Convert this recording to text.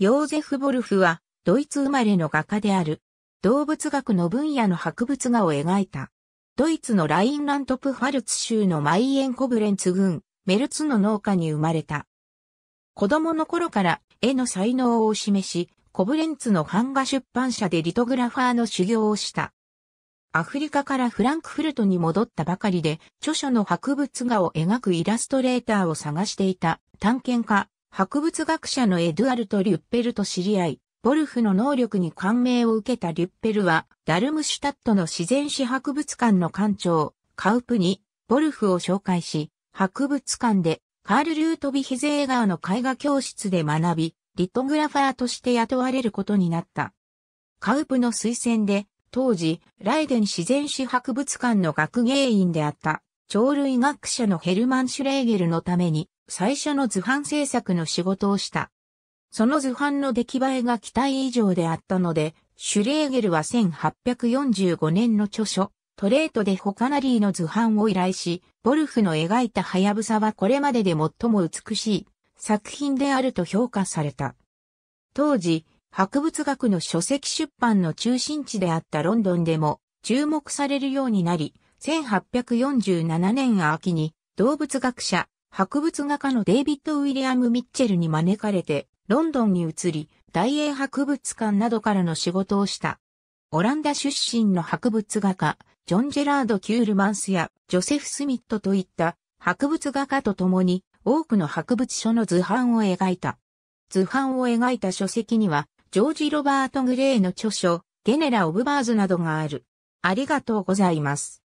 ヨーゼフ・ボルフは、ドイツ生まれの画家である。動物学の分野の博物画を描いた。ドイツのラインラントプファルツ州のマイエンコブレンツ郡、メルツの農家に生まれた。子供の頃から絵の才能を示し、コブレンツの版画出版社でリトグラファーの修行をした。アフリカからフランクフルトに戻ったばかりで、著書の博物画を描くイラストレーターを探していた探検家博物学者のエドゥアルト・リュッペルと知り合い、ボルフの能力に感銘を受けたリュッペルは、ダルムシュタットの自然史博物館の館長、カウプに、ボルフを紹介し、博物館で、カール・ルートビヒゼーガーの絵画教室で学び、リトグラファーとして雇われることになった。カウプの推薦で、当時、ライデン自然史博物館の学芸員であった、鳥類学者のヘルマン・シュレーゲルのために、最初の図版制作の仕事をした。その図版の出来栄えが期待以上であったので、シュレーゲルは1845年の著書、トレートでホカナリーの図版を依頼し、ボルフの描いたハヤブサはこれまでで最も美しい作品であると評価された。当時、博物学の書籍出版の中心地であったロンドンでも注目されるようになり、1847年秋に動物学者博物画家のデイビッド・ウィリアム・ミッチェルに招かれて、ロンドンに移り、大英博物館などからの仕事をした。オランダ出身の博物画家、ジョン・ジェラード・キュールマンスやジョセフ・スミットといった博物画家と共に多くの博物書の図版を描いた。図版を描いた書籍には、ジョージ・ロバート・グレーの著書、ゲネラ・オブ・バーズなどがある。ありがとうございます。